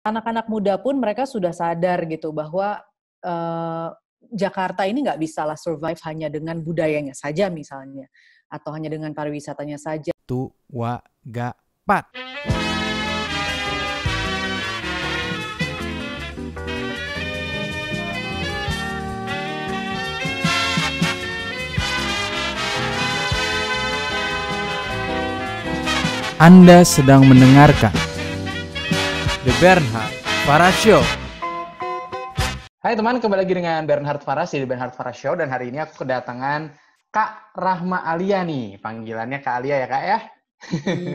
anak-anak muda pun mereka sudah sadar gitu bahwa uh, Jakarta ini nggak bisa lah survive hanya dengan budayanya saja misalnya atau hanya dengan pariwisatanya saja. Tua gak pat. Anda sedang mendengarkan The Bernhard Farah Show. Hai teman, kembali lagi dengan Bernhard Farah di Bernhard Farah Show dan hari ini aku kedatangan Kak Rahma Alia nih. Panggilannya Kak Alia ya Kak ya?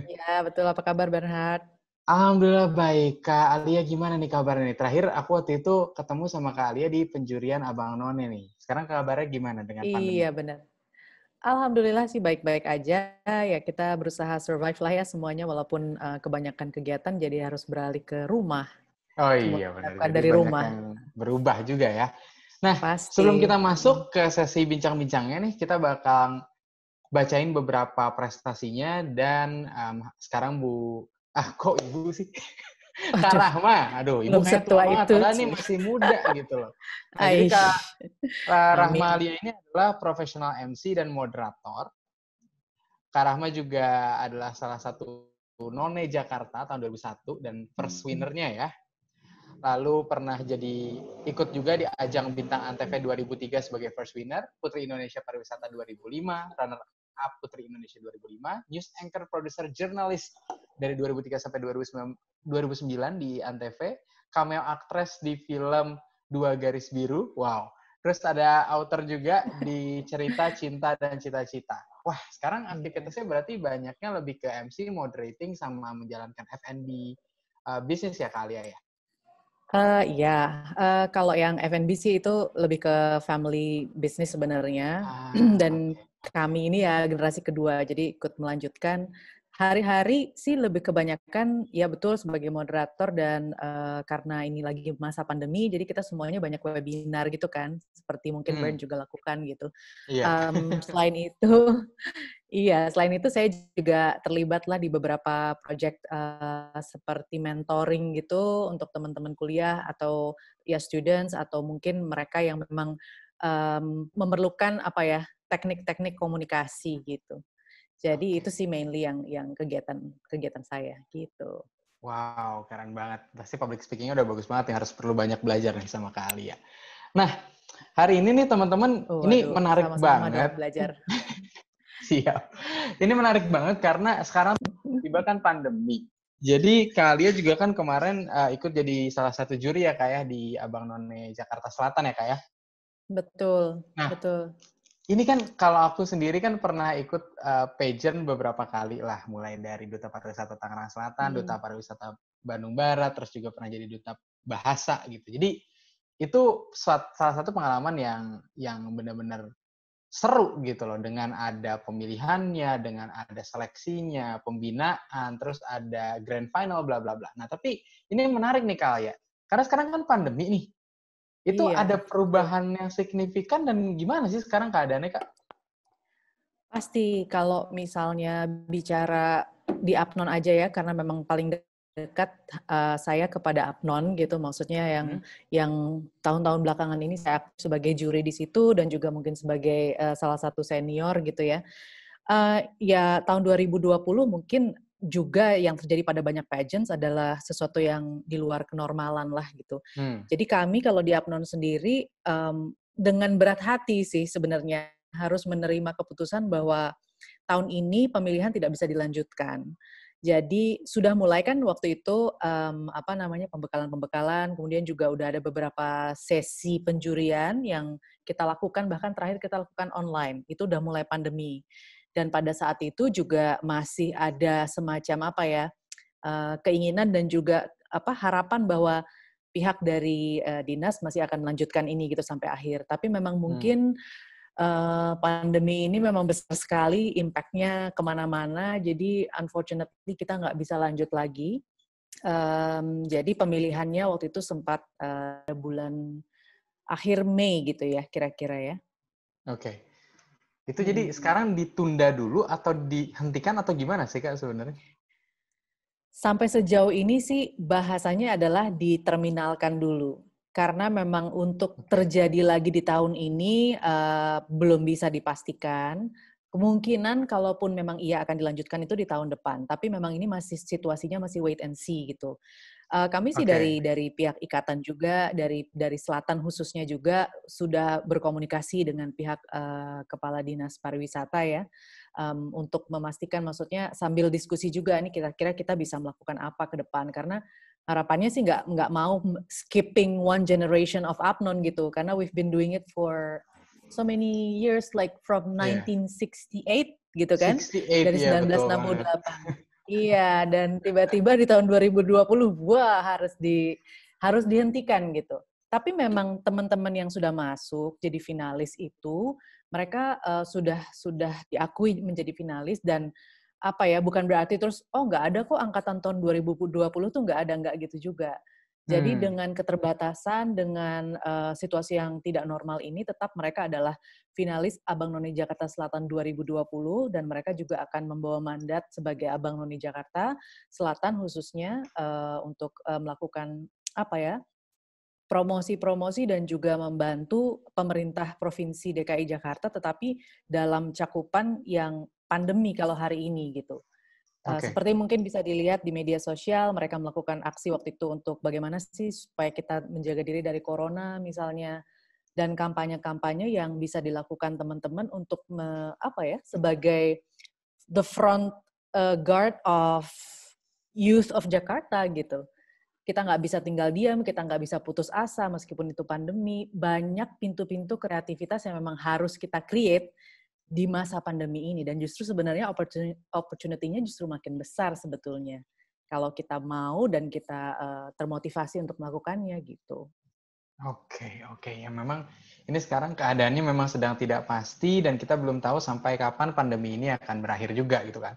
Iya, betul. Apa kabar Bernhard? Alhamdulillah baik. Kak Alia gimana nih kabarnya nih? Terakhir aku waktu itu ketemu sama Kak Alia di penjurian Abang None nih. Sekarang kabarnya gimana dengan iya, pandemi? Iya benar. Alhamdulillah sih baik-baik aja ya kita berusaha survive lah ya semuanya walaupun uh, kebanyakan kegiatan jadi harus beralih ke rumah. Oh iya benar. Jadi dari rumah. Berubah juga ya. Nah Pasti. sebelum kita masuk ke sesi bincang-bincangnya nih kita bakal bacain beberapa prestasinya dan um, sekarang Bu ah kok ibu sih Kak Rahma, aduh ibu Belum setua tua itu. ini masih muda gitu loh. Nah, jadi Kak Rahma Alia ini adalah profesional MC dan moderator. Kak Rahma juga adalah salah satu None Jakarta tahun 2001 dan first winner-nya ya. Lalu pernah jadi ikut juga di ajang Bintang Antv 2003 sebagai first winner, Putri Indonesia Pariwisata 2005, runner Up Putri Indonesia 2005, news anchor producer jurnalis dari 2003 sampai 2009, 2009 di Antv, cameo aktris di film Dua Garis Biru, wow. Terus ada author juga di cerita Cinta dan Cita-Cita. Wah, sekarang iya. aktivitasnya berarti banyaknya lebih ke MC, moderating, sama menjalankan F&B uh, eh, bisnis ya kalian ya? Uh, ya, uh, kalau yang F&B sih itu lebih ke family business sebenarnya. Ah, dan okay kami ini ya generasi kedua, jadi ikut melanjutkan. Hari-hari sih lebih kebanyakan ya betul sebagai moderator dan uh, karena ini lagi masa pandemi, jadi kita semuanya banyak webinar gitu kan, seperti mungkin hmm. juga lakukan gitu. Yeah. Iya. Um, selain itu, iya selain itu saya juga terlibat lah di beberapa project uh, seperti mentoring gitu untuk teman-teman kuliah atau ya students atau mungkin mereka yang memang um, memerlukan apa ya teknik-teknik komunikasi gitu. Jadi itu sih mainly yang yang kegiatan kegiatan saya gitu. Wow, keren banget. Pasti public speakingnya udah bagus banget yang Harus perlu banyak belajar nih sama Kak Alia. Ya. Nah, hari ini nih teman-teman, oh, ini aduh, menarik sama -sama banget. belajar. Siap. Ini menarik banget karena sekarang tiba kan pandemi. Jadi kalian juga kan kemarin uh, ikut jadi salah satu juri ya kayak ya, di Abang None Jakarta Selatan ya kayak. Ya? Betul. Nah, betul ini kan kalau aku sendiri kan pernah ikut uh, pageant beberapa kali lah, mulai dari duta pariwisata Tangerang Selatan, hmm. duta pariwisata Bandung Barat, terus juga pernah jadi duta bahasa gitu. Jadi itu salah satu pengalaman yang yang benar-benar seru gitu loh dengan ada pemilihannya, dengan ada seleksinya, pembinaan, terus ada grand final bla bla bla. Nah, tapi ini menarik nih kalau ya. Karena sekarang kan pandemi nih. Itu iya. ada perubahan yang signifikan dan gimana sih sekarang keadaannya, Kak? Pasti kalau misalnya bicara di Apnon aja ya karena memang paling dekat uh, saya kepada Apnon gitu maksudnya yang hmm. yang tahun-tahun belakangan ini saya sebagai juri di situ dan juga mungkin sebagai uh, salah satu senior gitu ya. Uh, ya tahun 2020 mungkin juga yang terjadi pada banyak pageants adalah sesuatu yang di luar kenormalan lah gitu. Hmm. Jadi kami kalau di Apnon sendiri um, dengan berat hati sih sebenarnya harus menerima keputusan bahwa tahun ini pemilihan tidak bisa dilanjutkan. Jadi sudah mulai kan waktu itu um, apa namanya pembekalan-pembekalan, kemudian juga udah ada beberapa sesi penjurian yang kita lakukan bahkan terakhir kita lakukan online. Itu udah mulai pandemi dan pada saat itu juga masih ada semacam apa ya eh, keinginan dan juga apa harapan bahwa pihak dari eh, dinas masih akan melanjutkan ini gitu sampai akhir tapi memang hmm. mungkin hmm. Uh, pandemi ini memang besar sekali impactnya kemana-mana, jadi unfortunately kita nggak bisa lanjut lagi. Um, jadi pemilihannya waktu itu sempat uh, bulan akhir Mei gitu ya, kira-kira ya. Oke. Okay. Itu hmm. jadi sekarang ditunda dulu atau dihentikan atau gimana sih Kak sebenarnya? Sampai sejauh ini sih bahasanya adalah diterminalkan dulu. Karena memang untuk terjadi lagi di tahun ini uh, belum bisa dipastikan. Kemungkinan kalaupun memang ia akan dilanjutkan itu di tahun depan. Tapi memang ini masih situasinya masih wait and see gitu. Uh, kami sih okay. dari dari pihak ikatan juga dari dari selatan khususnya juga sudah berkomunikasi dengan pihak uh, kepala dinas pariwisata ya um, untuk memastikan maksudnya sambil diskusi juga ini kira-kira kita bisa melakukan apa ke depan karena harapannya sih nggak nggak mau skipping one generation of apnon gitu karena we've been doing it for so many years like from 1968 iya. yeah. gitu kan 68, dari 1968 iya, yeah, betul, Iya, dan tiba-tiba di tahun 2020 gua harus di harus dihentikan gitu. Tapi memang teman-teman yang sudah masuk jadi finalis itu mereka uh, sudah sudah diakui menjadi finalis dan apa ya bukan berarti terus oh nggak ada kok angkatan tahun 2020 tuh nggak ada nggak gitu juga jadi hmm. dengan keterbatasan, dengan uh, situasi yang tidak normal ini, tetap mereka adalah finalis Abang Noni Jakarta Selatan 2020 dan mereka juga akan membawa mandat sebagai Abang Noni Jakarta Selatan khususnya uh, untuk uh, melakukan apa ya promosi-promosi dan juga membantu pemerintah provinsi DKI Jakarta, tetapi dalam cakupan yang pandemi kalau hari ini gitu. Eh, okay. Seperti mungkin bisa dilihat di media sosial, mereka melakukan aksi waktu itu untuk bagaimana sih supaya kita menjaga diri dari corona misalnya dan kampanye-kampanye yang bisa dilakukan teman-teman untuk me, apa ya sebagai the front uh, guard of youth of Jakarta gitu. Kita nggak bisa tinggal diam, kita nggak bisa putus asa meskipun itu pandemi. Banyak pintu-pintu kreativitas yang memang harus kita create di masa pandemi ini dan justru sebenarnya opportunity-nya justru makin besar sebetulnya kalau kita mau dan kita uh, termotivasi untuk melakukannya gitu. Oke, okay, oke. Okay. Ya memang ini sekarang keadaannya memang sedang tidak pasti dan kita belum tahu sampai kapan pandemi ini akan berakhir juga gitu kan.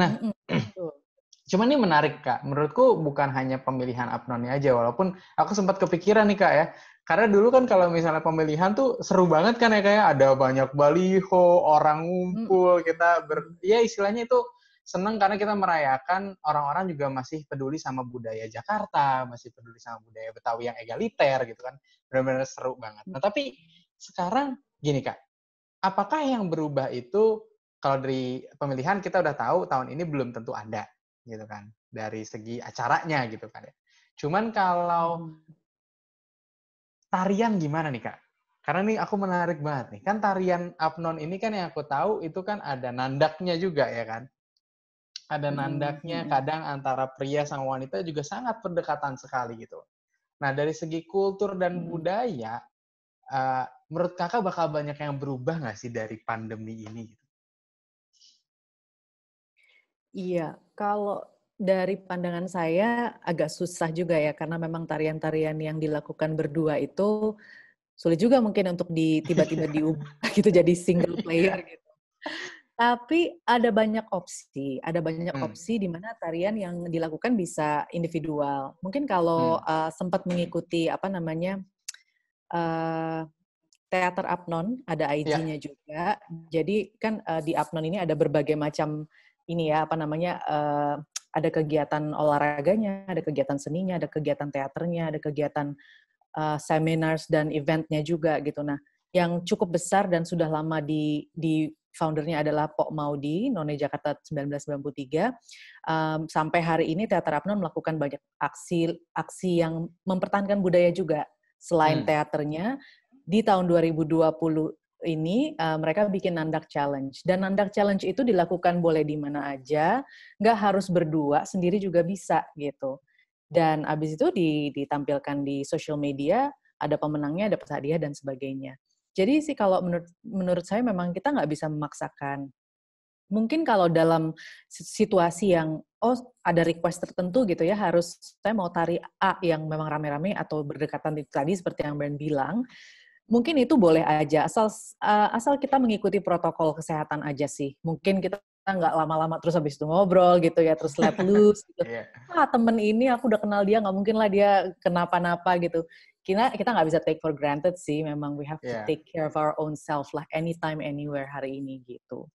Nah, mm -hmm. cuman ini menarik Kak. Menurutku bukan hanya pemilihan abnonnya aja walaupun aku sempat kepikiran nih Kak ya karena dulu kan kalau misalnya pemilihan tuh seru banget kan ya kayak ada banyak baliho, orang ngumpul, kita ber ya istilahnya itu seneng karena kita merayakan orang-orang juga masih peduli sama budaya Jakarta, masih peduli sama budaya Betawi yang egaliter gitu kan. Benar-benar seru banget. Nah, tapi sekarang gini Kak. Apakah yang berubah itu kalau dari pemilihan kita udah tahu tahun ini belum tentu ada gitu kan dari segi acaranya gitu kan ya. Cuman kalau hmm tarian gimana nih kak? Karena nih aku menarik banget nih. Kan tarian Apnon ini kan yang aku tahu itu kan ada nandaknya juga ya kan? Ada hmm, nandaknya hmm. kadang antara pria sama wanita juga sangat berdekatan sekali gitu. Nah dari segi kultur dan hmm. budaya, uh, menurut kakak bakal banyak yang berubah nggak sih dari pandemi ini? Gitu? Iya, kalau dari pandangan saya agak susah juga ya karena memang tarian-tarian yang dilakukan berdua itu sulit juga mungkin untuk di tiba-tiba diubah gitu jadi single player gitu. Tapi ada banyak opsi, ada banyak hmm. opsi di mana tarian yang dilakukan bisa individual. Mungkin kalau hmm. uh, sempat mengikuti apa namanya uh, teater Apnon, ada IG-nya ya. yeah. juga. Jadi kan uh, di Apnon ini ada berbagai macam ini ya apa namanya uh, ada kegiatan olahraganya, ada kegiatan seninya, ada kegiatan teaternya, ada kegiatan uh, seminars dan eventnya juga gitu. Nah, yang cukup besar dan sudah lama di di foundernya adalah Pok Maudi, None Jakarta 1993. Um, sampai hari ini Teater Apnon melakukan banyak aksi aksi yang mempertahankan budaya juga selain hmm. teaternya. Di tahun 2020 ini uh, mereka bikin nandak challenge dan nandak challenge itu dilakukan boleh di mana aja nggak harus berdua sendiri juga bisa gitu dan abis itu ditampilkan di social media ada pemenangnya ada hadiah dan sebagainya jadi sih kalau menurut menurut saya memang kita nggak bisa memaksakan mungkin kalau dalam situasi yang oh ada request tertentu gitu ya harus saya mau tari A yang memang rame-rame atau berdekatan itu tadi seperti yang Ben bilang mungkin itu boleh aja asal uh, asal kita mengikuti protokol kesehatan aja sih. Mungkin kita nggak lama-lama terus habis itu ngobrol gitu ya terus let loose gitu. yeah. Ah temen ini aku udah kenal dia nggak mungkin lah dia kenapa-napa gitu. Kita kita nggak bisa take for granted sih. Memang we have yeah. to iya. take care of our own self lah anytime anywhere hari ini gitu.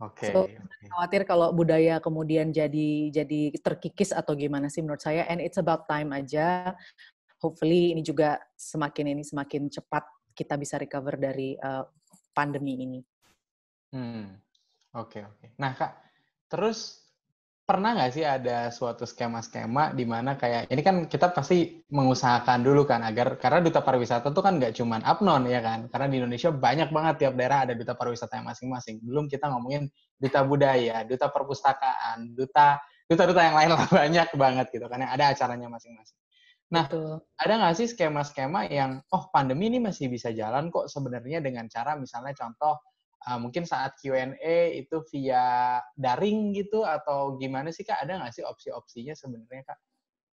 Oke. Okay. So, okay. khawatir kalau budaya kemudian jadi jadi terkikis atau gimana sih menurut saya. And it's about time aja hopefully ini juga semakin ini semakin cepat kita bisa recover dari uh, pandemi ini. Hmm, oke okay, oke. Okay. Nah kak, terus pernah nggak sih ada suatu skema-skema di mana kayak ini kan kita pasti mengusahakan dulu kan agar karena duta pariwisata tuh kan nggak cuman abnon ya kan karena di Indonesia banyak banget tiap daerah ada duta pariwisata yang masing-masing belum kita ngomongin duta budaya duta perpustakaan duta duta duta yang lain lah banyak banget gitu kan ada acaranya masing-masing Nah, Betul. Gitu. ada nggak sih skema-skema yang, oh pandemi ini masih bisa jalan kok sebenarnya dengan cara misalnya contoh uh, mungkin saat Q&A itu via daring gitu atau gimana sih kak? Ada nggak sih opsi-opsinya sebenarnya kak?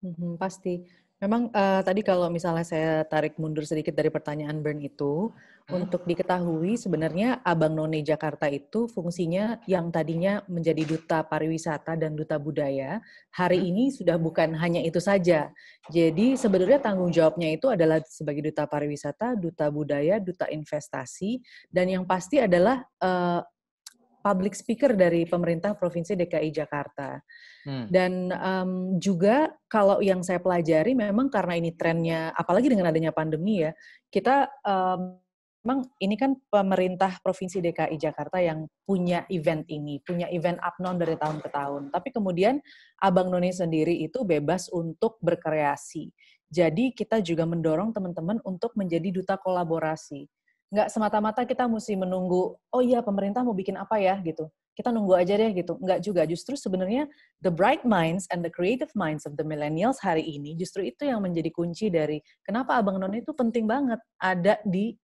Mm-hmm, pasti. Memang uh, tadi kalau misalnya saya tarik mundur sedikit dari pertanyaan Bern itu, hmm. untuk diketahui sebenarnya Abang None Jakarta itu fungsinya yang tadinya menjadi duta pariwisata dan duta budaya, hari hmm. ini sudah bukan hanya itu saja. Jadi sebenarnya tanggung jawabnya itu adalah sebagai duta pariwisata, duta budaya, duta investasi, dan yang pasti adalah uh, public speaker dari pemerintah provinsi DKI Jakarta. Hmm. Dan um, juga kalau yang saya pelajari memang karena ini trennya, apalagi dengan adanya pandemi ya, kita um, memang ini kan pemerintah provinsi DKI Jakarta yang punya event ini, punya event up non dari tahun ke tahun. Tapi kemudian Abang Noni sendiri itu bebas untuk berkreasi. Jadi kita juga mendorong teman-teman untuk menjadi duta kolaborasi nggak semata-mata kita mesti menunggu oh iya pemerintah mau bikin apa ya gitu kita nunggu aja deh gitu nggak juga justru sebenarnya the bright minds and the creative minds of the millennials hari ini justru itu yang menjadi kunci dari kenapa abang non itu penting banget ada di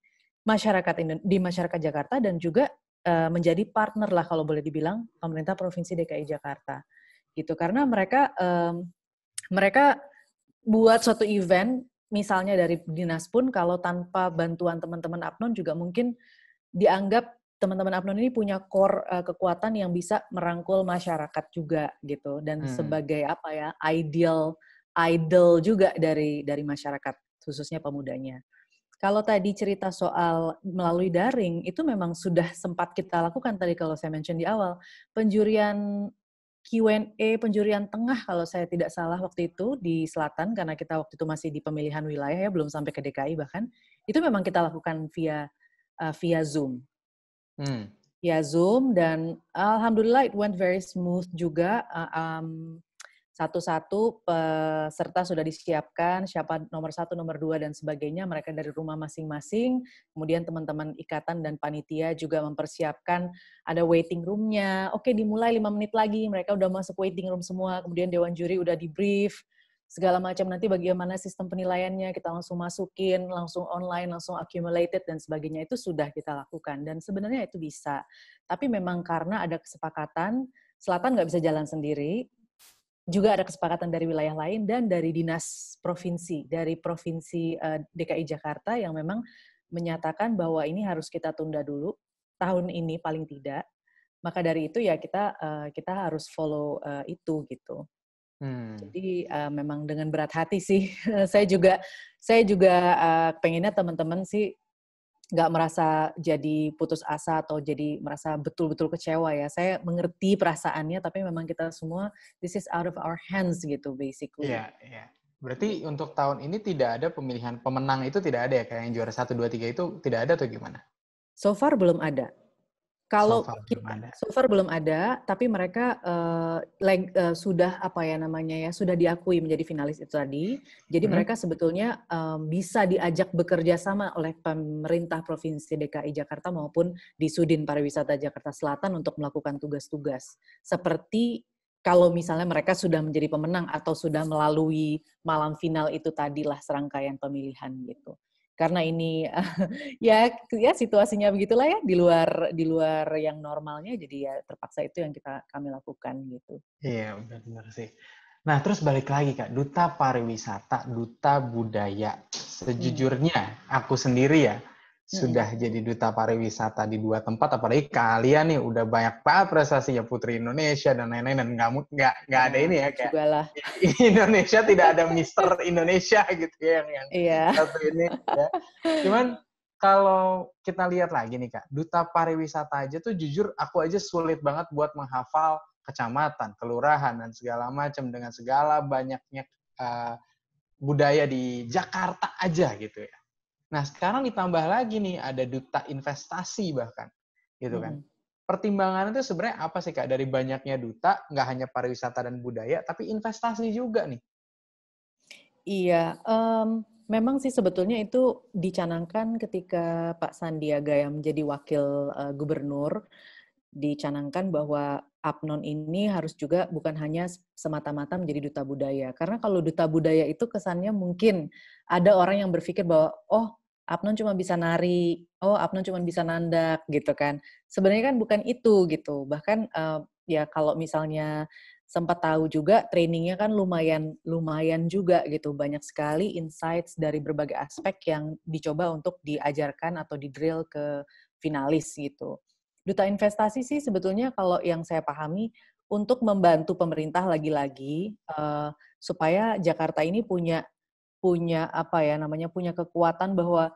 masyarakat di masyarakat Jakarta dan juga eh, menjadi partner lah kalau boleh dibilang pemerintah provinsi DKI Jakarta gitu karena mereka um, mereka buat suatu event misalnya dari dinas pun kalau tanpa bantuan teman-teman Apnon juga mungkin dianggap teman-teman Apnon ini punya core uh, kekuatan yang bisa merangkul masyarakat juga gitu dan hmm. sebagai apa ya ideal idol juga dari dari masyarakat khususnya pemudanya. Kalau tadi cerita soal melalui daring itu memang sudah sempat kita lakukan tadi kalau saya mention di awal penjurian Q&A penjurian tengah kalau saya tidak salah waktu itu di selatan karena kita waktu itu masih di pemilihan wilayah ya belum sampai ke DKI bahkan itu memang kita lakukan via uh, via Zoom. Hmm. Via Zoom dan alhamdulillah it went very smooth juga uh, um, satu-satu peserta sudah disiapkan, siapa nomor satu, nomor dua, dan sebagainya. Mereka dari rumah masing-masing. Kemudian teman-teman ikatan dan panitia juga mempersiapkan ada waiting roomnya. Oke, dimulai lima menit lagi. Mereka udah masuk waiting room semua. Kemudian Dewan Juri udah di brief segala macam nanti bagaimana sistem penilaiannya kita langsung masukin langsung online langsung accumulated dan sebagainya itu sudah kita lakukan dan sebenarnya itu bisa tapi memang karena ada kesepakatan selatan nggak bisa jalan sendiri juga ada kesepakatan dari wilayah lain dan dari dinas provinsi, dari provinsi eh, DKI Jakarta yang memang menyatakan bahwa ini harus kita tunda dulu tahun ini paling tidak. Maka dari itu ya kita eh, kita harus follow eh, itu gitu. Hmm. Jadi uh, memang dengan berat hati sih. saya juga saya juga uh, pengennya teman-teman sih nggak merasa jadi putus asa atau jadi merasa betul-betul kecewa ya. Saya mengerti perasaannya, tapi memang kita semua this is out of our hands gitu basically. Iya, yeah, iya. Yeah. Berarti untuk tahun ini tidak ada pemilihan pemenang itu tidak ada ya kayak yang juara 1 2 3 itu tidak ada atau gimana? So far belum ada. Kalau so far, kita, so far belum ada, tapi mereka uh, eh, leg, uh, eh, sudah apa ya namanya ya sudah diakui menjadi finalis itu tadi. Jadi hmm. mereka sebetulnya um, bisa diajak bekerja sama oleh pemerintah provinsi DKI Jakarta maupun di Sudin Pariwisata Jakarta Selatan untuk melakukan tugas-tugas seperti kalau misalnya mereka sudah menjadi pemenang atau sudah melalui malam final itu tadilah serangkaian pemilihan gitu karena ini ya ya situasinya begitulah ya di luar di luar yang normalnya jadi ya terpaksa itu yang kita kami lakukan gitu. Iya benar-benar sih. Nah terus balik lagi kak duta pariwisata duta budaya hmm. sejujurnya aku sendiri ya sudah jadi duta pariwisata di dua tempat apalagi kalian nih udah banyak banget prestasinya putri Indonesia dan lain-lain dan nggak nggak nggak ada iya, ini ya kayak lah. Indonesia tidak ada Mister Indonesia gitu ya yang, yang yeah. satu ini ya. cuman kalau kita lihat lagi nih kak duta pariwisata aja tuh jujur aku aja sulit banget buat menghafal kecamatan kelurahan dan segala macam dengan segala banyaknya uh, budaya di Jakarta aja gitu ya Nah, sekarang ditambah lagi nih ada duta investasi bahkan, gitu kan. Hmm. Pertimbangan itu sebenarnya apa sih kak dari banyaknya duta, nggak hanya pariwisata dan budaya, tapi investasi juga nih. Iya, um, memang sih sebetulnya itu dicanangkan ketika Pak Sandiaga yang menjadi wakil uh, gubernur dicanangkan bahwa Apnon ini harus juga bukan hanya semata-mata menjadi duta budaya. Karena kalau duta budaya itu kesannya mungkin ada orang yang berpikir bahwa oh Apnon cuma bisa nari, oh Apnon cuma bisa nandak gitu kan. Sebenarnya kan bukan itu gitu. Bahkan uh, ya kalau misalnya sempat tahu juga trainingnya kan lumayan lumayan juga gitu banyak sekali insights dari berbagai aspek yang dicoba untuk diajarkan atau di drill ke finalis gitu. Duta investasi sih sebetulnya kalau yang saya pahami untuk membantu pemerintah lagi-lagi uh, supaya Jakarta ini punya punya apa ya namanya punya kekuatan bahwa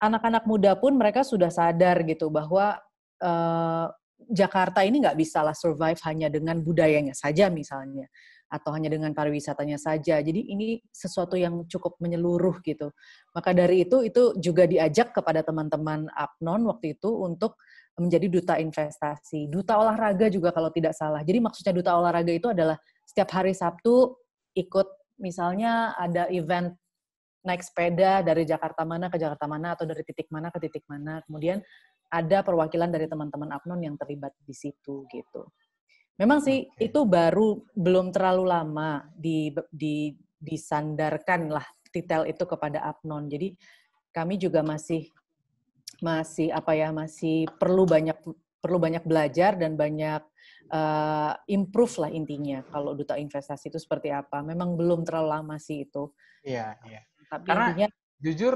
anak-anak muda pun mereka sudah sadar gitu bahwa uh, Jakarta ini nggak bisa lah survive hanya dengan budayanya saja misalnya atau hanya dengan pariwisatanya saja. Jadi ini sesuatu yang cukup menyeluruh gitu. Maka dari itu itu juga diajak kepada teman-teman Apnon waktu itu untuk menjadi duta investasi, duta olahraga juga kalau tidak salah. Jadi maksudnya duta olahraga itu adalah setiap hari Sabtu ikut misalnya ada event naik sepeda dari Jakarta mana ke Jakarta mana atau dari titik mana ke titik mana. Kemudian ada perwakilan dari teman-teman Apnon yang terlibat di situ gitu. Memang sih okay. itu baru belum terlalu lama di, di disandarkan lah detail itu kepada Apnon. Jadi kami juga masih masih apa ya masih perlu banyak perlu banyak belajar dan banyak uh, improve lah intinya kalau duta investasi itu seperti apa. Memang belum terlalu lama sih itu. Iya, iya. Tapi Karena intinya jujur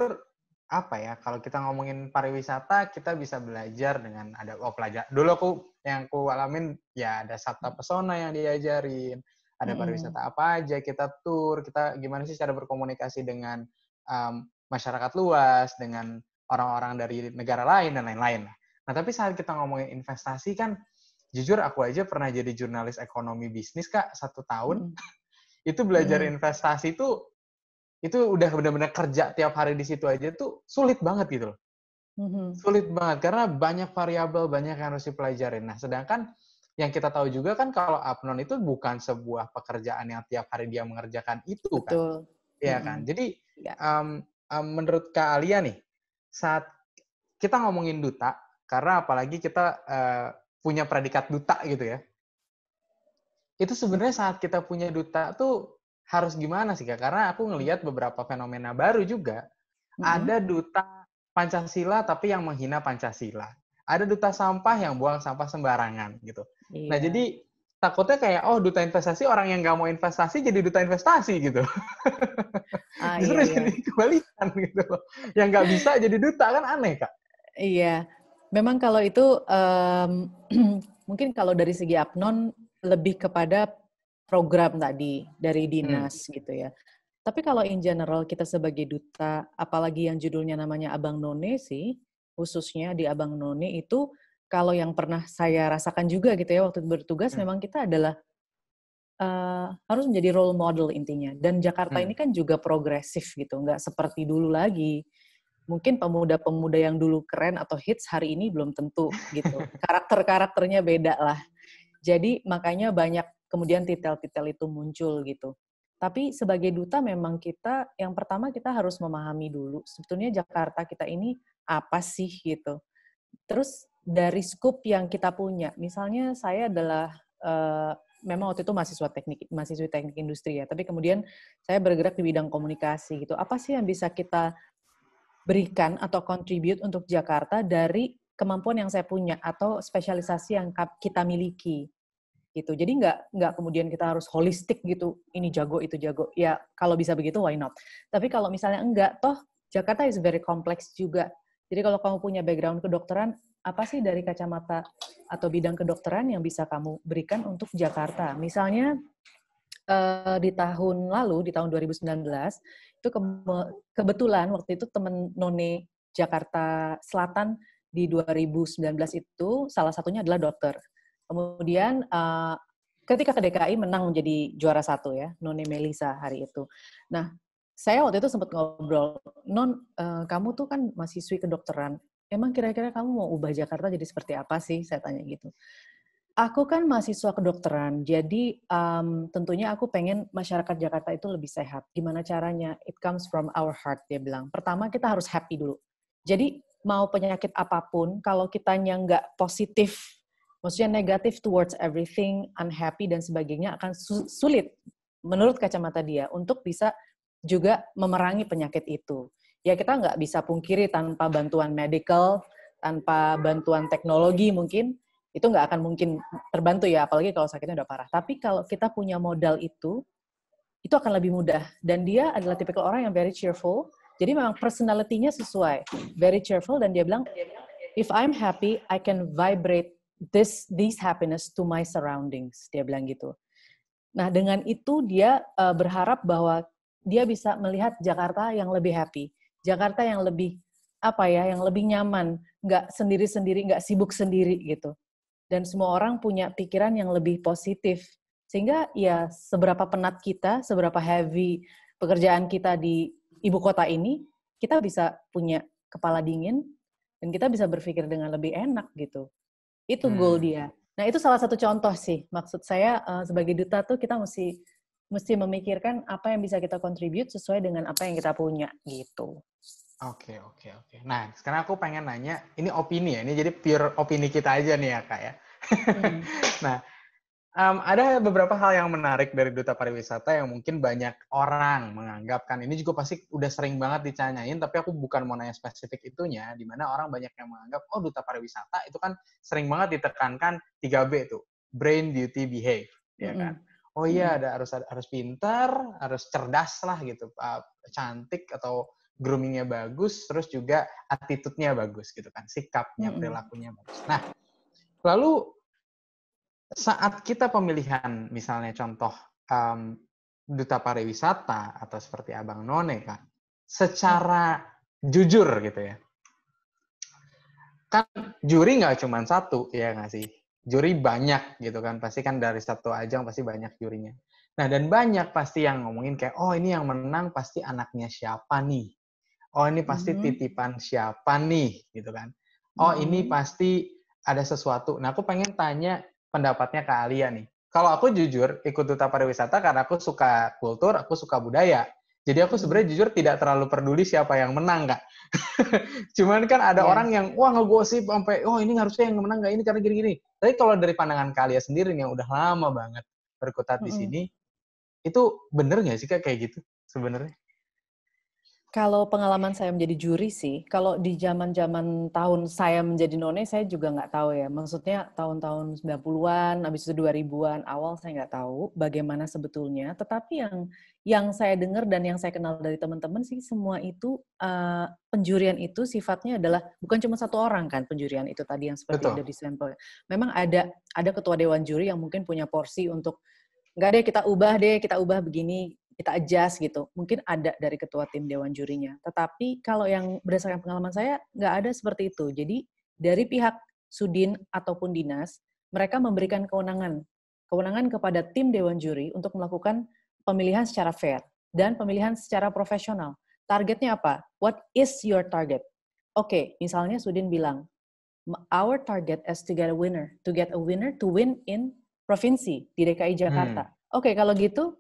apa ya kalau kita ngomongin pariwisata kita bisa belajar dengan ada oh pelajar dulu aku yang aku alamin ya ada sabta hmm. pesona yang diajarin ada hmm. pariwisata apa aja kita tour kita gimana sih cara berkomunikasi dengan um, masyarakat luas dengan orang-orang dari negara lain dan lain-lain. Nah, tapi saat kita ngomongin investasi kan, jujur aku aja pernah jadi jurnalis ekonomi bisnis kak satu tahun. Hmm. itu belajar hmm. investasi itu itu udah benar-benar kerja tiap hari di situ aja tuh sulit banget gitu loh. hmm Sulit banget karena banyak variabel, banyak yang harus dipelajarin. Nah, sedangkan yang kita tahu juga kan kalau Apnon itu bukan sebuah pekerjaan yang tiap hari dia mengerjakan itu kan? Betul. kan. Iya hmm kan. Jadi ya. um, menurut Kak Alia nih, saat kita ngomongin duta, karena apalagi kita uh, punya predikat duta gitu ya. Itu sebenarnya saat kita punya duta tuh harus gimana sih kak? Karena aku ngelihat beberapa fenomena baru juga. Mm-hmm. Ada duta Pancasila tapi yang menghina Pancasila. Ada duta sampah yang buang sampah sembarangan gitu. Nah, iya. Nah jadi takutnya kayak oh duta investasi orang yang nggak mau investasi jadi duta investasi gitu ah, justru iya, iya. jadi kebalikan gitu loh yang nggak bisa jadi duta kan aneh kak iya memang kalau itu um, mungkin kalau dari segi apnon lebih kepada program tadi dari hmm. dinas hmm. gitu ya tapi kalau in general kita sebagai duta apalagi yang judulnya namanya abang none sih khususnya di abang none itu kalau yang pernah saya rasakan juga gitu ya waktu bertugas hmm. memang kita adalah uh, harus menjadi role model intinya dan Jakarta hmm. ini kan juga progresif gitu nggak seperti dulu lagi mungkin pemuda-pemuda yang dulu keren atau hits hari ini belum tentu gitu karakter-karakternya beda lah jadi makanya banyak kemudian titel-titel itu muncul gitu tapi sebagai duta memang kita yang pertama kita harus memahami dulu sebetulnya Jakarta kita ini apa sih gitu terus dari scoop yang kita punya. Misalnya saya adalah uh, memang waktu itu mahasiswa teknik mahasiswa teknik industri ya, tapi kemudian saya bergerak di bidang komunikasi gitu. Apa sih yang bisa kita berikan atau contribute untuk Jakarta dari kemampuan yang saya punya atau spesialisasi yang kita miliki gitu. Jadi nggak nggak kemudian kita harus holistik gitu. Ini jago itu jago. Ya kalau bisa begitu why not. Tapi kalau misalnya enggak, toh Jakarta is very complex juga. Jadi kalau kamu punya background kedokteran, apa sih dari kacamata atau bidang kedokteran yang bisa kamu berikan untuk Jakarta? Misalnya eh, di tahun lalu, di tahun 2019, itu kebetulan waktu itu temen None Jakarta Selatan di 2019 itu salah satunya adalah dokter. Kemudian eh, ketika ke DKI menang menjadi juara satu ya, None Melisa hari itu. Nah, saya waktu itu sempat ngobrol, Non, uh, eh, kamu tuh kan mahasiswi kedokteran, emang kira-kira kamu mau ubah Jakarta jadi seperti apa sih? Saya tanya gitu. Aku kan mahasiswa kedokteran, jadi um, tentunya aku pengen masyarakat Jakarta itu lebih sehat. Gimana caranya? It comes from our heart, dia bilang. Pertama kita harus happy dulu. Jadi mau penyakit apapun, kalau kita nggak positif, maksudnya negatif towards everything, unhappy dan sebagainya akan sulit menurut kacamata dia untuk bisa juga memerangi penyakit itu ya kita nggak bisa pungkiri tanpa bantuan medical, tanpa bantuan teknologi mungkin, itu nggak akan mungkin terbantu ya, apalagi kalau sakitnya udah parah. Tapi kalau kita punya modal itu, itu akan lebih mudah. Dan dia adalah tipikal orang yang very cheerful, jadi memang personality-nya sesuai, very cheerful, dan dia bilang, if I'm happy, I can vibrate this this happiness to my surroundings. Dia bilang gitu. Nah dengan itu dia uh, berharap bahwa dia bisa melihat Jakarta yang lebih happy. Jakarta yang lebih apa ya, yang lebih nyaman, nggak sendiri-sendiri, nggak sibuk sendiri gitu. Dan semua orang punya pikiran yang lebih positif. Sehingga ya seberapa penat kita, seberapa heavy pekerjaan kita di ibu kota ini, kita bisa punya kepala dingin dan kita bisa berpikir dengan lebih enak gitu. Itu hmm. goal dia. Nah, itu salah satu contoh sih. Maksud saya eh, sebagai duta tuh kita mesti mesti memikirkan apa yang bisa kita contribute sesuai dengan apa yang kita punya gitu. Oke, okay, oke, okay, oke. Okay. Nah, sekarang aku pengen nanya, ini opini ya, ini jadi pure opini kita aja nih ya, Kak ya. Hmm. nah, um, ada beberapa hal yang menarik dari Duta Pariwisata yang mungkin banyak orang menganggapkan, ini juga pasti udah sering banget dicanyain, tapi aku bukan mau nanya spesifik itunya, di mana orang banyak yang menganggap, oh Duta Pariwisata itu kan sering banget ditekankan 3B itu, Brain, Beauty, Behave, ya hmm. kan? oh iya hmm. ada harus harus pintar harus cerdas lah gitu cantik atau groomingnya bagus terus juga attitude-nya bagus gitu kan sikapnya hmm. perilakunya bagus nah lalu saat kita pemilihan misalnya contoh um, duta pariwisata atau seperti abang none kan secara jujur gitu ya kan juri nggak cuma satu ya nggak sih juri banyak gitu kan pasti kan dari satu ajang pasti banyak jurinya nah dan banyak pasti yang ngomongin kayak oh ini yang menang pasti anaknya siapa nih oh ini pasti mm -hmm. titipan siapa nih gitu kan oh mm -hmm. ini pasti ada sesuatu nah aku pengen tanya pendapatnya ke Alia nih kalau aku jujur ikut duta pariwisata karena aku suka kultur aku suka budaya jadi aku sebenarnya jujur tidak terlalu peduli siapa yang menang kak. Cuman kan ada yeah. orang yang wah ngegosip sampai oh ini harusnya yang menang nggak ini karena gini-gini. Tapi kalau dari pandangan kalian sendiri yang udah lama banget berkutat mm -hmm. di sini, itu bener nggak sih kak kayak gitu sebenarnya? Kalau pengalaman saya menjadi juri sih, kalau di zaman-zaman tahun saya menjadi none, saya juga nggak tahu ya. Maksudnya tahun-tahun 90-an, habis itu 2000-an, awal saya nggak tahu bagaimana sebetulnya. Tetapi yang yang saya dengar dan yang saya kenal dari teman-teman sih semua itu uh, penjurian itu sifatnya adalah bukan cuma satu orang kan penjurian itu tadi yang seperti Betul. ada di sampel. Memang ada ada ketua dewan juri yang mungkin punya porsi untuk nggak deh kita ubah deh kita ubah begini kita adjust gitu. Mungkin ada dari ketua tim dewan jurinya. Tetapi kalau yang berdasarkan pengalaman saya, nggak ada seperti itu. Jadi dari pihak sudin ataupun dinas, mereka memberikan kewenangan. Kewenangan kepada tim dewan juri untuk melakukan pemilihan secara fair dan pemilihan secara profesional. Targetnya apa? What is your target? Oke, okay, misalnya Sudin bilang, our target is to get a winner, to get a winner to win in provinsi di DKI Jakarta. Hmm. Oke, okay, kalau gitu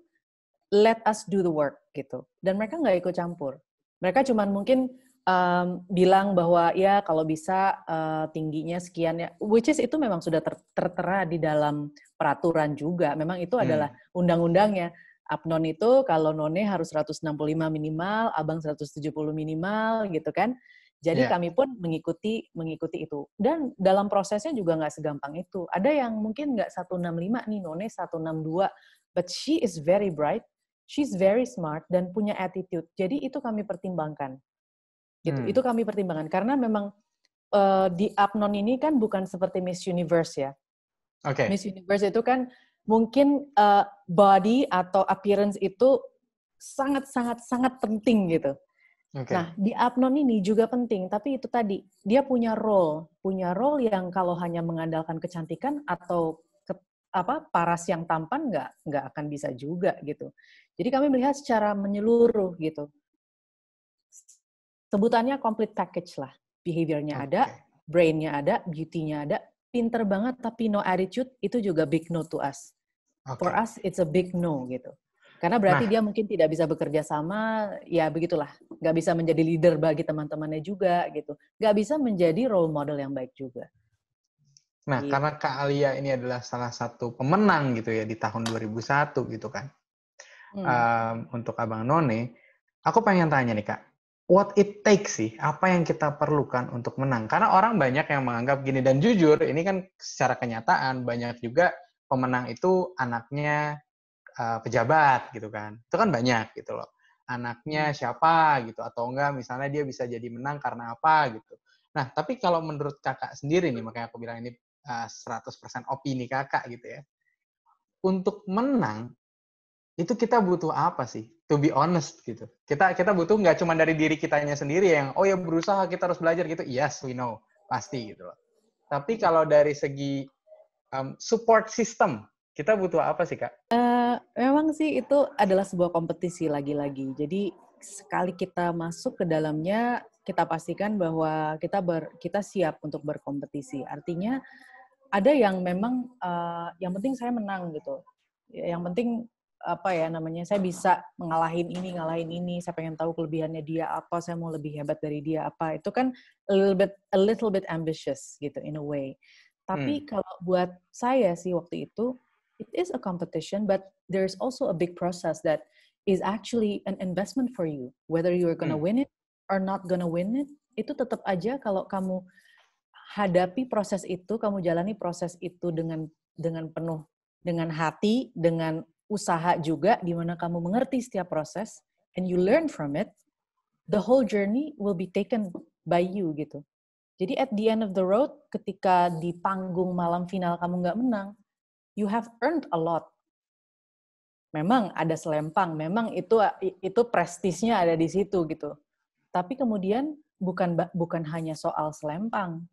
let us do the work gitu. Dan mereka nggak ikut campur. Mereka cuman mungkin um, bilang bahwa ya kalau bisa uh, tingginya sekian ya, which is itu memang sudah ter tertera di dalam peraturan juga. Memang itu hmm. adalah undang-undangnya. Abnon itu kalau none harus 165 minimal, abang 170 minimal gitu kan. Jadi yeah. kami pun mengikuti mengikuti itu. Dan dalam prosesnya juga nggak segampang itu. Ada yang mungkin nggak 165 nih, none 162, but she is very bright she's very smart dan punya attitude. Jadi itu kami pertimbangkan. Gitu. Hmm. Itu kami pertimbangkan karena memang uh, di Upnon ini kan bukan seperti Miss Universe ya. Okay. Miss Universe itu kan mungkin uh, body atau appearance itu sangat sangat sangat penting gitu. Okay. Nah, di Upnon ini juga penting, tapi itu tadi dia punya role, punya role yang kalau hanya mengandalkan kecantikan atau apa paras yang tampan nggak nggak akan bisa juga gitu. Jadi kami melihat secara menyeluruh gitu. Sebutannya complete package lah. Behaviornya okay. ada, brainnya ada, beauty ada, pinter banget tapi no attitude itu juga big no to us. Okay. For us it's a big no gitu. Karena berarti nah, dia mungkin tidak bisa bekerja sama, ya begitulah. Nggak bisa menjadi leader bagi teman-temannya juga gitu. Nggak bisa menjadi role model yang baik juga. Nah, iya. karena Kak Alia ini adalah salah satu pemenang gitu ya di tahun 2001 gitu kan. Hmm. Um, untuk Abang None, aku pengen tanya nih Kak, what it takes sih? Apa yang kita perlukan untuk menang? Karena orang banyak yang menganggap gini dan jujur, ini kan secara kenyataan banyak juga pemenang itu anaknya uh, pejabat gitu kan. Itu kan banyak gitu loh. Anaknya hmm. siapa gitu atau enggak misalnya dia bisa jadi menang karena apa gitu. Nah, tapi kalau menurut kakak sendiri nih, makanya aku bilang ini 100% eh, opini kakak gitu ya. Untuk menang itu kita butuh apa sih? To be honest gitu. Kita kita butuh nggak cuma dari diri kitanya sendiri yang oh ya berusaha kita harus belajar gitu. Yes, we know pasti gitu loh. Tapi kalau dari segi um, support system kita butuh apa sih kak? Uh, memang sih itu adalah sebuah kompetisi lagi-lagi. Jadi sekali kita masuk ke dalamnya kita pastikan bahwa kita ber, kita siap untuk berkompetisi. Artinya ada yang memang uh, yang penting saya menang gitu ya, yang penting apa ya namanya saya bisa mengalahin ini ngalahin ini saya pengen tahu kelebihannya dia apa saya mau lebih hebat dari dia apa itu kan a little bit a little bit ambitious gitu in a way tapi hmm. kalau buat saya sih waktu itu it is a competition but there is also a big process that is actually an investment for you whether you are gonna hmm. win it or not gonna win it itu tetap aja kalau kamu hadapi proses itu, kamu jalani proses itu dengan dengan penuh dengan hati, dengan usaha juga di mana kamu mengerti setiap proses and you learn from it, the whole journey will be taken by you gitu. Jadi at the end of the road, ketika di panggung malam final kamu nggak menang, you have earned a lot. Memang ada selempang, memang itu itu prestisnya ada di situ gitu. Tapi kemudian bukan bukan hanya soal selempang,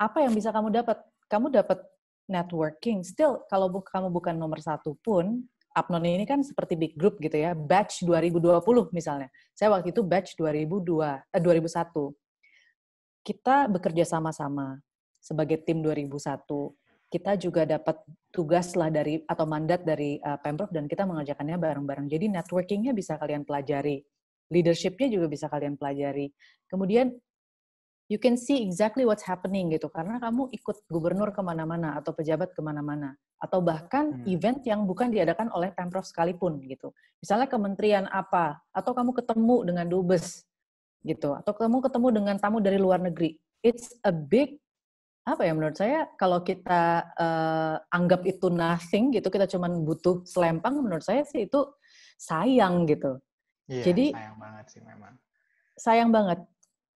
apa yang bisa kamu dapat? Kamu dapat networking. Still, kalau kamu bukan nomor satu pun, Apnon ini kan seperti big group gitu ya, batch 2020 misalnya. Saya waktu itu batch 2002, eh, 2001. Kita bekerja sama-sama sebagai tim 2001. Kita juga dapat tugas lah dari atau mandat dari uh, Pemprov dan kita mengerjakannya bareng-bareng. Jadi networkingnya bisa kalian pelajari. Leadershipnya juga bisa kalian pelajari. Kemudian you can see exactly what's happening gitu karena kamu ikut gubernur kemana-mana atau pejabat kemana-mana atau bahkan hmm. event yang bukan diadakan oleh pemprov sekalipun gitu misalnya kementerian apa atau kamu ketemu dengan dubes gitu atau kamu ketemu dengan tamu dari luar negeri it's a big apa ya menurut saya kalau kita uh, anggap itu nothing gitu kita cuman butuh selempang menurut saya sih itu sayang gitu yeah, jadi sayang banget sih memang sayang banget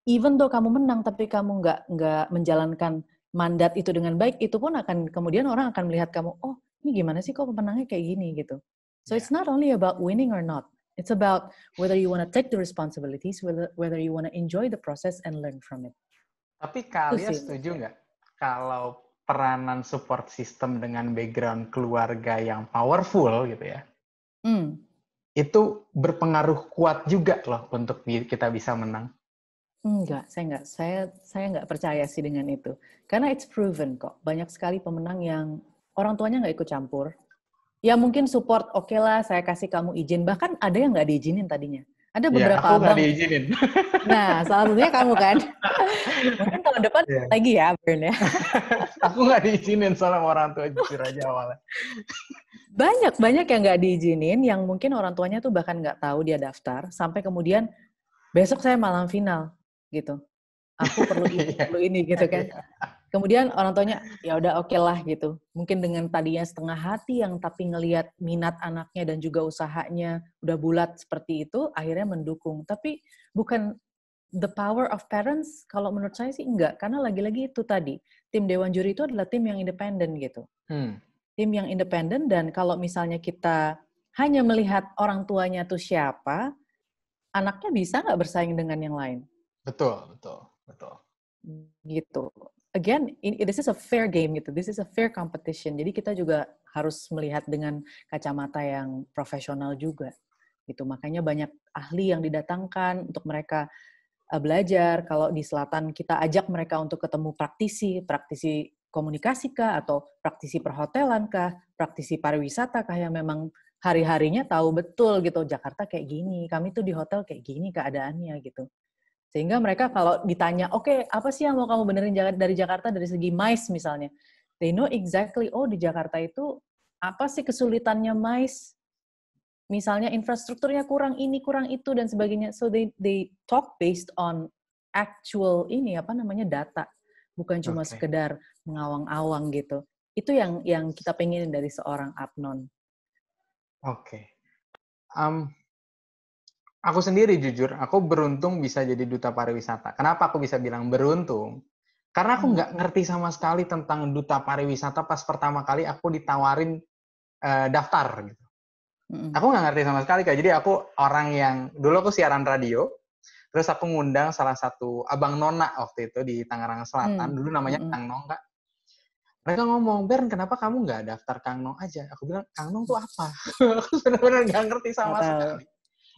even though kamu menang tapi kamu nggak nggak menjalankan mandat itu dengan baik itu pun akan kemudian orang akan melihat kamu oh ini gimana sih kok pemenangnya kayak gini gitu so yeah. it's not only about winning or not it's about whether you want to take the responsibilities whether whether you want to enjoy the process and learn from it tapi kalian setuju nggak kalau peranan support system dengan background keluarga yang powerful gitu ya mm. itu berpengaruh kuat juga loh untuk kita bisa menang Enggak, saya enggak. Saya saya enggak percaya sih dengan itu. Karena it's proven kok. Banyak sekali pemenang yang orang tuanya enggak ikut campur. Ya mungkin support, oke okay lah saya kasih kamu izin. Bahkan ada yang enggak diizinin tadinya. Ada ya, beberapa ya, aku abang. diizinin. Nah, salah satunya kamu kan. mungkin tahun depan yeah. lagi ya, Burn ya. aku nggak diizinin sama orang tua jujur aja awalnya. Banyak banyak yang nggak diizinin, yang mungkin orang tuanya tuh bahkan nggak tahu dia daftar, sampai kemudian besok saya malam final gitu. Aku perlu ini, iya. perlu ini gitu kan. Iya. Kemudian orang tuanya ya udah oke okay lah gitu. Mungkin dengan tadinya setengah hati yang tapi ngelihat minat anaknya dan juga usahanya udah bulat seperti itu, akhirnya mendukung. Tapi bukan the power of parents kalau menurut saya sih enggak karena lagi-lagi itu tadi tim dewan juri itu adalah tim yang independen gitu. Hmm. Tim yang independen dan kalau misalnya kita hanya melihat orang tuanya tuh siapa, anaknya bisa nggak bersaing dengan yang lain? Betul, betul, betul. Gitu. Again, in, this is a fair game gitu. This is a fair competition. Jadi kita juga harus melihat dengan kacamata yang profesional juga. Gitu. Makanya banyak ahli yang didatangkan untuk mereka eh, belajar. Kalau di selatan kita ajak mereka untuk ketemu praktisi, praktisi komunikasi kah atau praktisi perhotelan kah, praktisi pariwisata kah yang memang hari-harinya tahu betul gitu Jakarta kayak gini, kami tuh di hotel kayak gini keadaannya gitu. Sehingga mereka kalau ditanya, oke, okay, apa sih yang mau kamu benerin dari Jakarta dari segi MICE misalnya? They know exactly, oh di Jakarta itu apa sih kesulitannya MICE? Misalnya infrastrukturnya kurang ini, kurang itu, dan sebagainya. So they, they talk based on actual ini, apa namanya, data. Bukan cuma okay. sekedar mengawang-awang gitu. Itu yang yang kita pengen dari seorang Abnon. Oke. Okay. Um, Aku sendiri jujur, aku beruntung bisa jadi duta pariwisata. Kenapa aku bisa bilang beruntung? Karena aku hmm. nggak ngerti sama sekali tentang duta pariwisata pas pertama kali aku ditawarin uh, daftar gitu. Hmm. Aku nggak ngerti sama sekali kak. Jadi aku orang yang dulu aku siaran radio, terus aku ngundang salah satu abang nona waktu itu di Tangerang Selatan. hmm Dulu namanya hmm Kang Nong kak. Mereka ngomong, Bern, kenapa kamu nggak daftar Kang Nong aja? Aku bilang, Kang Nong tuh apa? aku benar-benar nggak ngerti sama sekali.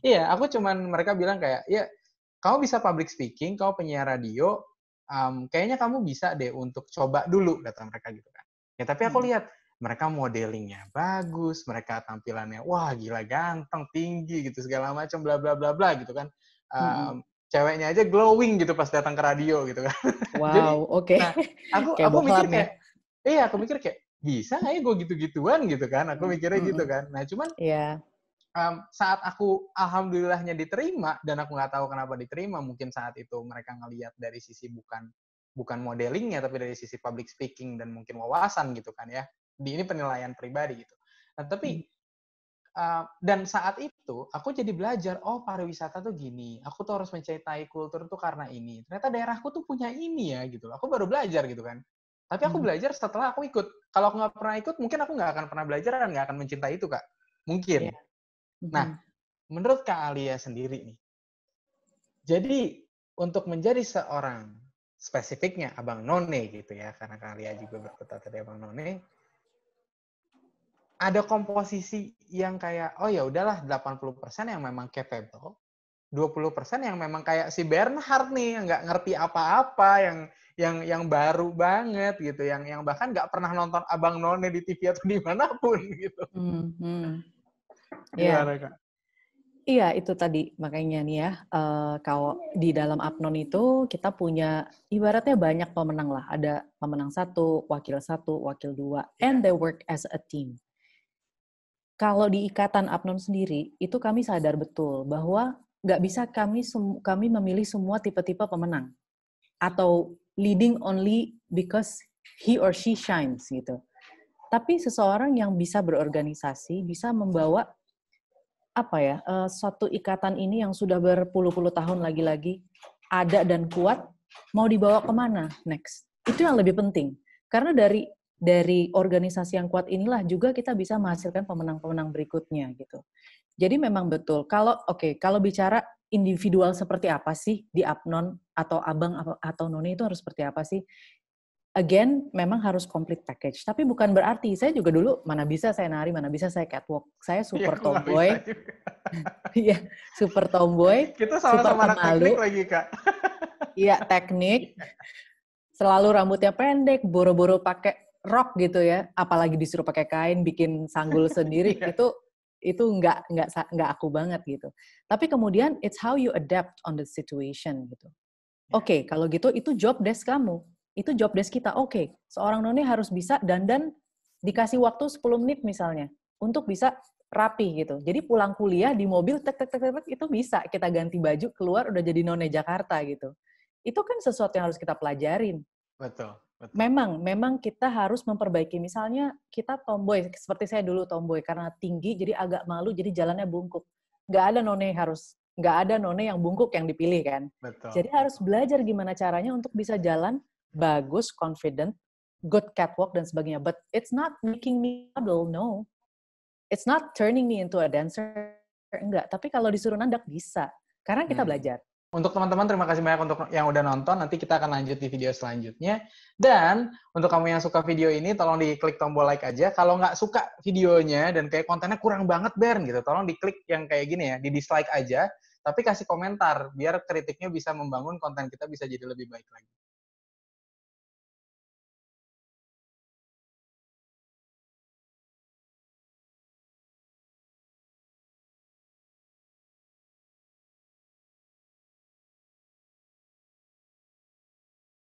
Iya, aku cuman mereka bilang kayak, ya kamu bisa public speaking, kamu penyiar radio, um, kayaknya kamu bisa deh untuk coba dulu, kata mereka gitu kan. Ya tapi aku hmm. lihat mereka modelingnya bagus, mereka tampilannya wah gila ganteng, tinggi gitu segala macam, bla bla bla bla gitu kan. Um, hmm. Ceweknya aja glowing gitu pas datang ke radio gitu kan. Wow, oke. okay. Nah, aku kayak aku mikir kayak, iya aku mikir kayak bisa nggak ya gue gitu-gituan gitu kan? Aku mikirnya gitu hmm. gitu kan. Nah cuman. Yeah um, saat aku alhamdulillahnya diterima dan aku nggak tahu kenapa diterima mungkin saat itu mereka ngelihat dari sisi bukan bukan modelingnya tapi dari sisi public speaking dan mungkin wawasan gitu kan ya di ini penilaian pribadi gitu nah tapi uh, dan saat itu aku jadi belajar oh pariwisata tuh gini aku tuh harus mencintai kultur tuh karena ini ternyata daerahku tuh punya ini ya gitu aku baru belajar gitu kan tapi aku hmm. belajar setelah aku ikut kalau aku nggak pernah ikut mungkin aku nggak akan pernah belajar dan nggak akan mencintai itu kak mungkin yeah hmm Nah, menurut Kak Alia sendiri nih, jadi untuk menjadi seorang spesifiknya Abang None gitu ya, karena Kak Alia juga berkutat dari Abang None, ada komposisi yang kayak oh ya udahlah 80% yang memang capable, 20% yang memang kayak si Bernhard nih yang nggak ngerti apa-apa, yang yang yang baru banget gitu, yang yang bahkan nggak pernah nonton Abang None di TV atau dimanapun gitu. Mm -hmm. Iya. Yeah. Iya, itu tadi makanya nih ya, uh, kalau di dalam apnon itu kita punya ibaratnya banyak pemenang lah. Ada pemenang satu, wakil satu, wakil dua, iya. and they work as a team. Kalau di ikatan apnon sendiri, itu kami sadar betul bahwa nggak bisa kami kami memilih semua tipe-tipe pemenang atau leading only because he or she shines gitu. Tapi seseorang yang bisa berorganisasi, bisa membawa apa ya uh, suatu ikatan ini yang sudah berpuluh-puluh tahun lagi-lagi ada dan kuat mau dibawa kemana next itu yang lebih penting karena dari dari organisasi yang kuat inilah juga kita bisa menghasilkan pemenang-pemenang berikutnya gitu jadi memang betul kalau oke okay, kalau bicara individual seperti apa sih di abnon atau abang atau noni itu harus seperti apa sih again memang harus complete package. Tapi bukan berarti saya juga dulu mana bisa saya nari, mana bisa saya catwalk. Saya iya, super ya, tomboy. Iya, super tomboy. Kita sama-sama anak teknik lagi, Kak. Iya, teknik. Selalu rambutnya pendek, boro-boro pakai rok gitu ya, apalagi disuruh pakai kain bikin sanggul sendiri ya. itu itu nggak nggak nggak aku banget gitu. Tapi kemudian it's how you adapt on the situation gitu. Iya. Oke, okay, kalau gitu itu job desk kamu itu job desk kita. Oke, okay, seorang noni harus bisa dandan dikasih waktu 10 menit misalnya untuk bisa rapi gitu. Jadi pulang kuliah di mobil tek tek tek tek itu bisa kita ganti baju keluar udah jadi none Jakarta gitu. Itu kan sesuatu yang harus kita pelajarin. Betul. Betul. Memang, memang kita harus memperbaiki. Misalnya kita tomboy, seperti saya dulu tomboy karena tinggi, jadi agak malu, jadi jalannya bungkuk. Gak ada none harus, gak ada none yang bungkuk yang dipilih kan. Betul. Jadi harus belajar gimana caranya untuk bisa jalan bagus, confident, good catwalk dan sebagainya. But it's not making me model, no. It's not turning me into a dancer, enggak. Tapi kalau disuruh nandak bisa, karena kita hmm. belajar. Untuk teman-teman, terima kasih banyak untuk yang udah nonton. Nanti kita akan lanjut di video selanjutnya. Dan untuk kamu yang suka video ini, tolong diklik tombol like aja. Kalau nggak suka videonya dan kayak kontennya kurang banget, Bern, gitu. Tolong diklik yang kayak gini ya, di dislike aja. Tapi kasih komentar, biar kritiknya bisa membangun konten kita bisa jadi lebih baik lagi.